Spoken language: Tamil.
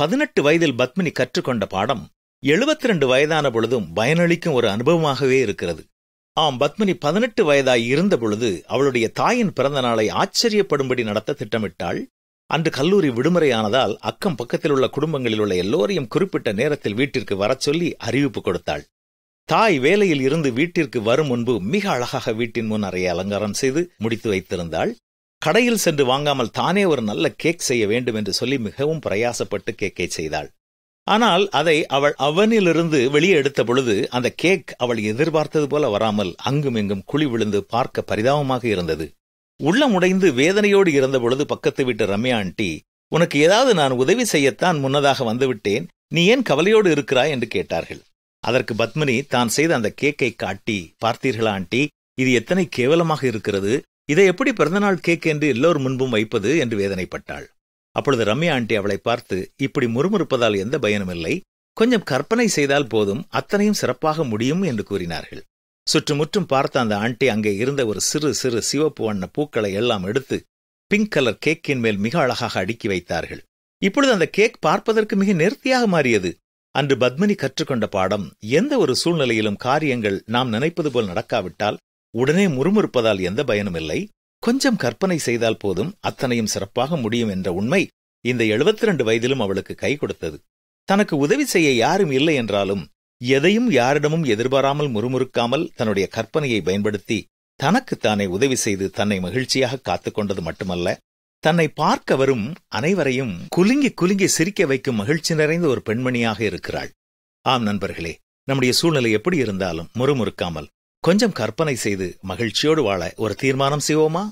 பதினெட்டு வயதில் பத்மினி கற்றுக்கொண்ட பாடம் எழுபத்தி ரெண்டு வயதான பொழுதும் பயனளிக்கும் ஒரு அனுபவமாகவே இருக்கிறது ஆம் பத்மினி பதினெட்டு வயதாய் இருந்த பொழுது அவளுடைய தாயின் பிறந்த நாளை ஆச்சரியப்படும்படி நடத்த திட்டமிட்டாள் அன்று கல்லூரி விடுமுறையானதால் அக்கம் பக்கத்தில் உள்ள குடும்பங்களில் உள்ள எல்லோரையும் குறிப்பிட்ட நேரத்தில் வீட்டிற்கு வரச் சொல்லி அறிவிப்பு கொடுத்தாள் தாய் வேலையில் இருந்து வீட்டிற்கு வரும் முன்பு மிக அழகாக வீட்டின் முன் அறையை அலங்காரம் செய்து முடித்து வைத்திருந்தாள் கடையில் சென்று வாங்காமல் தானே ஒரு நல்ல கேக் செய்ய வேண்டும் என்று சொல்லி மிகவும் பிரயாசப்பட்டு கேக்கை செய்தாள் ஆனால் அதை அவள் அவனிலிருந்து வெளியே எடுத்த பொழுது அந்த கேக் அவள் எதிர்பார்த்தது போல வராமல் அங்கும் எங்கும் குழி விழுந்து பார்க்க பரிதாபமாக இருந்தது உள்ளம் உடைந்து வேதனையோடு இருந்த பொழுது பக்கத்து வீட்டு ரம்யா ஆண்டி உனக்கு ஏதாவது நான் உதவி செய்யத்தான் முன்னதாக வந்துவிட்டேன் நீ ஏன் கவலையோடு இருக்கிறாய் என்று கேட்டார்கள் அதற்கு பத்மினி தான் செய்த அந்த கேக்கை காட்டி பார்த்தீர்களா ஆண்டி இது எத்தனை கேவலமாக இருக்கிறது இதை எப்படி பிறந்தநாள் கேக் என்று எல்லோர் முன்பும் வைப்பது என்று வேதனைப்பட்டாள் அப்பொழுது ரம்யா ஆண்டி அவளை பார்த்து இப்படி முறுமுறுப்பதால் எந்த பயனும் இல்லை கொஞ்சம் கற்பனை செய்தால் போதும் அத்தனையும் சிறப்பாக முடியும் என்று கூறினார்கள் சுற்றுமுற்றும் பார்த்த அந்த ஆண்டி அங்கே இருந்த ஒரு சிறு சிறு சிவப்பு வண்ண பூக்களை எல்லாம் எடுத்து பிங்க் கலர் கேக்கின் மேல் மிக அழகாக அடுக்கி வைத்தார்கள் இப்பொழுது அந்த கேக் பார்ப்பதற்கு மிக நேர்த்தியாக மாறியது அன்று பத்மினி கற்றுக்கொண்ட பாடம் எந்த ஒரு சூழ்நிலையிலும் காரியங்கள் நாம் நினைப்பது போல் நடக்காவிட்டால் உடனே முறுமுறுப்பதால் எந்த பயனுமில்லை கொஞ்சம் கற்பனை செய்தால் போதும் அத்தனையும் சிறப்பாக முடியும் என்ற உண்மை இந்த எழுபத்தி ரெண்டு வயதிலும் அவளுக்கு கை கொடுத்தது தனக்கு உதவி செய்ய யாரும் இல்லை என்றாலும் எதையும் யாரிடமும் எதிர்பாராமல் முறுமுறுக்காமல் தன்னுடைய கற்பனையை பயன்படுத்தி தனக்குத்தானே உதவி செய்து தன்னை மகிழ்ச்சியாக காத்துக்கொண்டது மட்டுமல்ல தன்னை பார்க்க வரும் அனைவரையும் குலுங்கி குலுங்கி சிரிக்க வைக்கும் மகிழ்ச்சி நிறைந்த ஒரு பெண்மணியாக இருக்கிறாள் ஆம் நண்பர்களே நம்முடைய சூழ்நிலை எப்படி இருந்தாலும் முறுமுறுக்காமல் கொஞ்சம் கற்பனை செய்து மகிழ்ச்சியோடு வாழ ஒரு தீர்மானம் செய்வோமா